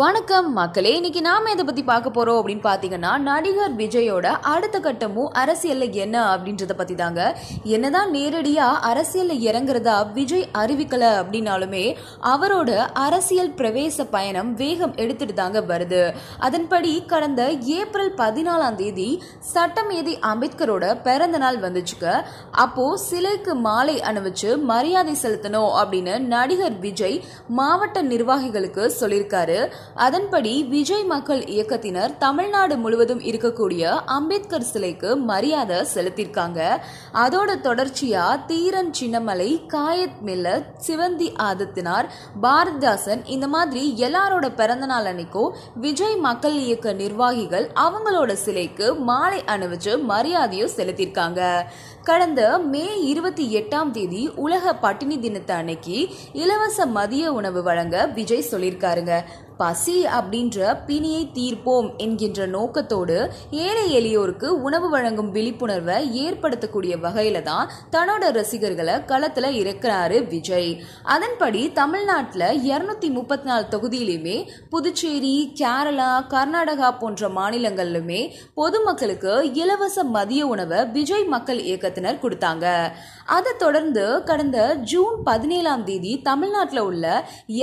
வணக்கம் மக்களே இன்னைக்கு நாம இதை பத்தி பார்க்க போறோம் அப்படின்னு பாத்தீங்கன்னா நடிகர் விஜயோட அடுத்த கட்டமும் அரசியல்ல என்ன அப்படின்றத பத்தி தாங்க என்னதான் நேரடியா அரசியல்ல இறங்குறதா விஜய் அறிவிக்கல அப்படின்னாலுமே அவரோட அரசியல் பிரவேச பயணம் வேகம் எடுத்துட்டு தாங்க வருது அதன்படி கடந்த ஏப்ரல் பதினாலாம் தேதி சட்டமேதி அம்பேத்கரோட பிறந்த நாள் வந்துச்சுக்க அப்போ சிலைக்கு மாலை அணிவிச்சு மரியாதை செலுத்தணும் அப்படின்னு நடிகர் விஜய் மாவட்ட நிர்வாகிகளுக்கு சொல்லியிருக்காரு அதன்படி விஜய் மக்கள் இயக்கத்தினர் தமிழ்நாடு முழுவதும் இருக்கக்கூடிய அம்பேத்கர் சிலைக்கு மரியாதை செலுத்தியிருக்காங்க அதோட தொடர்ச்சியா தீரன் சின்னமலை காயத் மில்ல சிவந்தி ஆதித்தினார் பாரதிதாசன் இந்த மாதிரி எல்லாரோட பிறந்தநாள் அன்னைக்கும் விஜய் மக்கள் இயக்க நிர்வாகிகள் அவங்களோட சிலைக்கு மாலை அணிவிச்சு மரியாதையும் செலுத்தியிருக்காங்க கடந்த மே இருபத்தி எட்டாம் தேதி உலக பட்டினி தினத்தை அன்னைக்கு இலவச மதிய உணவு வழங்க விஜய் சொல்லியிருக்காருங்க பசி அப்படின்ற பிணியை தீர்ப்போம் என்கின்ற நோக்கத்தோடு ஏழை எளியோருக்கு உணவு வழங்கும் விழிப்புணர்வை ஏற்படுத்தக்கூடிய வகையில தான் தன்னோட ரசிகர்களை களத்தில் இருக்கிறாரு விஜய் அதன்படி தமிழ்நாட்டில் இருநூத்தி முப்பத்தி நாலு தொகுதியிலுமே புதுச்சேரி கேரளா கர்நாடகா போன்ற மாநிலங்களிலுமே பொதுமக்களுக்கு இலவச மதிய உணவை விஜய் மக்கள் இயக்கத்தினர் கொடுத்தாங்க அதை தொடர்ந்து கடந்த ஜூன் பதினேழாம் தேதி தமிழ்நாட்டில் உள்ள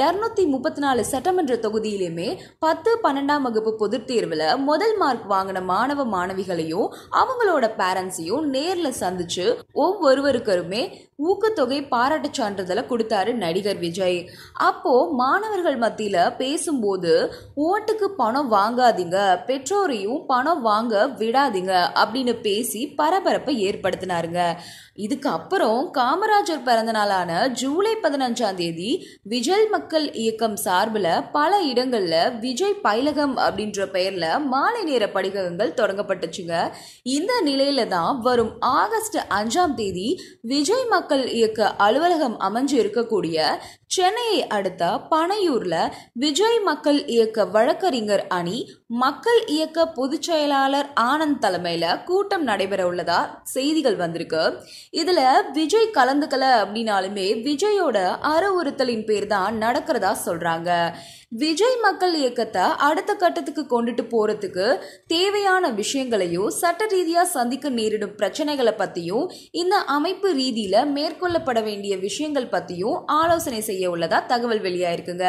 இரநூத்தி முப்பத்தி நாலு சட்டமன்ற தொகுதி பகுதியிலுமே பத்து பன்னெண்டாம் வகுப்பு பொது தேர்வுல முதல் மார்க் வாங்கின மாணவ மாணவிகளையும் அவங்களோட பேரண்ட்ஸையும் நேரில் சந்திச்சு ஒவ்வொருவருக்கருமே ஊக்கத்தொகை பாராட்டு சான்றிதழை கொடுத்தாரு நடிகர் விஜய் அப்போ மாணவர்கள் மத்தியில பேசும்போது ஓட்டுக்கு பணம் வாங்காதீங்க பெற்றோரையும் பணம் வாங்க விடாதீங்க அப்படின்னு பேசி பரபரப்பை ஏற்படுத்தினாருங்க இதுக்கப்புறம் காமராஜர் பிறந்த நாளான ஜூலை பதினஞ்சாம் தேதி விஜய் மக்கள் இயக்கம் சார்பில் பல இட இடங்களில் விஜய் பைலகம் அப்படின்ற பெயரில் மாலை நேர படிகங்கள் தொடங்கப்பட்டுச்சுங்க இந்த நிலையில தான் வரும் ஆகஸ்ட் அஞ்சாம் தேதி விஜய் மக்கள் இயக்க அலுவலகம் அமைஞ்சு இருக்கக்கூடிய சென்னையை அடுத்த பனையூர்ல விஜய் மக்கள் இயக்க வழக்கறிஞர் அணி மக்கள் இயக்க பொதுச் செயலாளர் ஆனந்த் தலைமையில கூட்டம் நடைபெற உள்ளதா செய்திகள் வந்திருக்கு இதுல விஜய் கலந்துக்கல அப்படின்னாலுமே விஜயோட அறவுறுத்தலின் பேர் தான் நடக்கிறதா சொல்றாங்க விஜய் விஜய் மக்கள் இயக்கத்தை அடுத்த கட்டத்துக்கு கொண்டுட்டு போறதுக்கு தேவையான விஷயங்களையும் சட்ட ரீதியா சந்திக்க நேரிடும் பிரச்சனைகளை பற்றியும் இந்த அமைப்பு ரீதியில் மேற்கொள்ளப்பட வேண்டிய விஷயங்கள் பற்றியும் ஆலோசனை செய்ய உள்ளதா தகவல் வெளியாயிருக்குங்க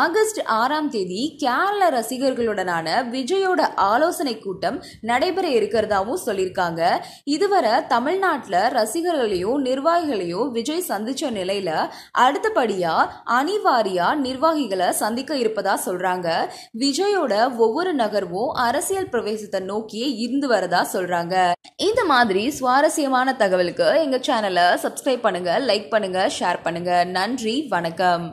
ஆகஸ்ட் ஆறாம் தேதி கேரள ரசிகர்களுடனான விஜயோட ஆலோசனை கூட்டம் நடைபெற இருக்கிறதாவும் சொல்லியிருக்காங்க இதுவரை தமிழ்நாட்டில் ரசிகர்களையும் நிர்வாகிகளையும் விஜய் சந்திச்ச நிலையில அடுத்தபடியா அணிவாரியா நிர்வாகிகளை சந்திக்க இருப்பாங்க இருப்பதா சொல்றாங்க விஜயோட ஒவ்வொரு நகர்வும் அரசியல் பிரவேசத்தை நோக்கியே இருந்து வரதா சொல்றாங்க இந்த மாதிரி சுவாரஸ்யமான தகவலுக்கு எங்க சேனலை சப்ஸ்கிரைப் பண்ணுங்க லைக் பண்ணுங்க ஷேர் பண்ணுங்க நன்றி வணக்கம்